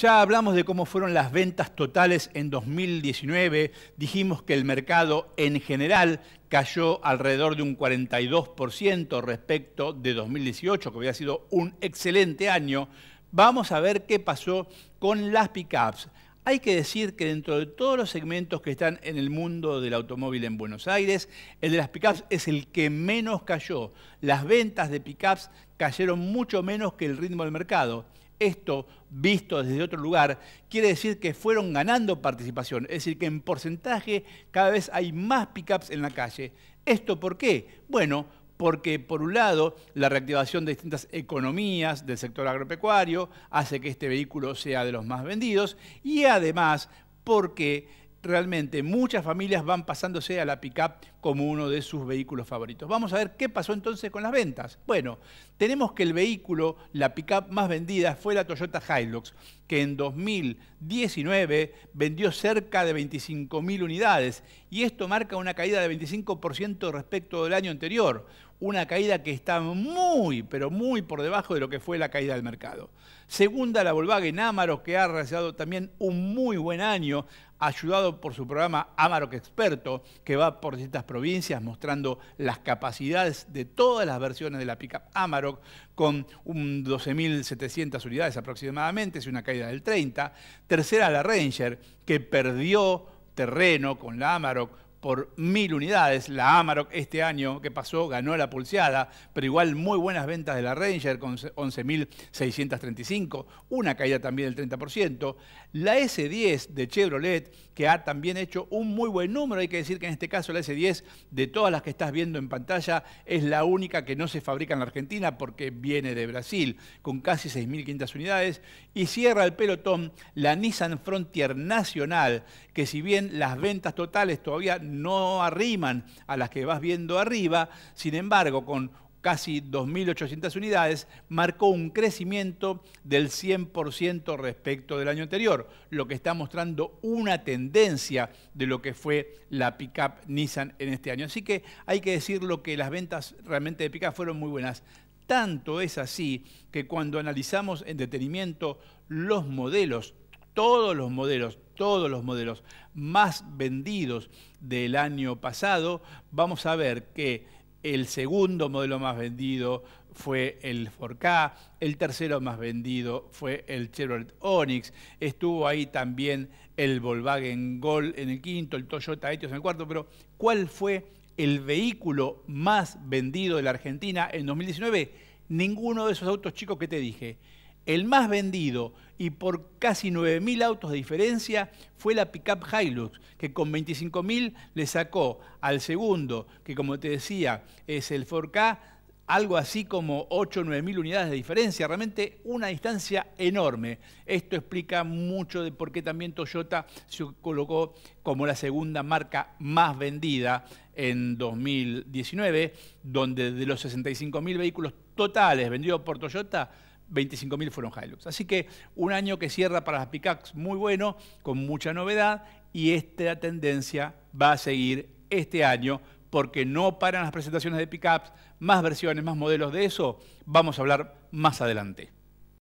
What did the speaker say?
Ya hablamos de cómo fueron las ventas totales en 2019, dijimos que el mercado en general cayó alrededor de un 42% respecto de 2018, que había sido un excelente año. Vamos a ver qué pasó con las pickups. Hay que decir que dentro de todos los segmentos que están en el mundo del automóvil en Buenos Aires, el de las pickups es el que menos cayó. Las ventas de pickups cayeron mucho menos que el ritmo del mercado. Esto, visto desde otro lugar, quiere decir que fueron ganando participación, es decir, que en porcentaje cada vez hay más pickups en la calle. ¿Esto por qué? Bueno, porque por un lado la reactivación de distintas economías del sector agropecuario hace que este vehículo sea de los más vendidos y además porque realmente muchas familias van pasándose a la pickup como uno de sus vehículos favoritos. Vamos a ver qué pasó entonces con las ventas. Bueno, tenemos que el vehículo, la pickup más vendida fue la Toyota Hilux, que en 2019 vendió cerca de 25.000 unidades y esto marca una caída del 25% respecto del año anterior una caída que está muy, pero muy por debajo de lo que fue la caída del mercado. Segunda, la Volkswagen Amarok, que ha realizado también un muy buen año, ayudado por su programa Amarok Experto, que va por distintas provincias mostrando las capacidades de todas las versiones de la pickup Amarok, con 12.700 unidades aproximadamente, es una caída del 30. Tercera, la Ranger, que perdió terreno con la Amarok por mil unidades. La Amarok este año que pasó ganó la pulseada, pero igual muy buenas ventas de la Ranger con 11.635, una caída también del 30%. La S10 de Chevrolet que ha también hecho un muy buen número, hay que decir que en este caso la S10 de todas las que estás viendo en pantalla es la única que no se fabrica en Argentina porque viene de Brasil con casi 6.500 unidades y cierra el pelotón la Nissan Frontier Nacional que si bien las ventas totales todavía no no arriman a las que vas viendo arriba, sin embargo, con casi 2.800 unidades, marcó un crecimiento del 100% respecto del año anterior, lo que está mostrando una tendencia de lo que fue la pickup Nissan en este año. Así que hay que decirlo que las ventas realmente de pickup fueron muy buenas. Tanto es así que cuando analizamos en detenimiento los modelos, todos los modelos, todos los modelos más vendidos del año pasado, vamos a ver que el segundo modelo más vendido fue el 4K, el tercero más vendido fue el Chevrolet Onix, estuvo ahí también el Volkswagen Gol en el quinto, el Toyota Etios en el cuarto, pero ¿cuál fue el vehículo más vendido de la Argentina en 2019? Ninguno de esos autos chicos que te dije el más vendido y por casi 9.000 autos de diferencia fue la pickup Hilux, que con 25.000 le sacó al segundo, que como te decía es el 4K, algo así como 8 o 9.000 unidades de diferencia, realmente una distancia enorme. Esto explica mucho de por qué también Toyota se colocó como la segunda marca más vendida en 2019, donde de los 65.000 vehículos totales vendidos por Toyota, 25.000 fueron Hilux. Así que un año que cierra para las pickups muy bueno, con mucha novedad, y esta tendencia va a seguir este año porque no paran las presentaciones de pickups, más versiones, más modelos de eso, vamos a hablar más adelante.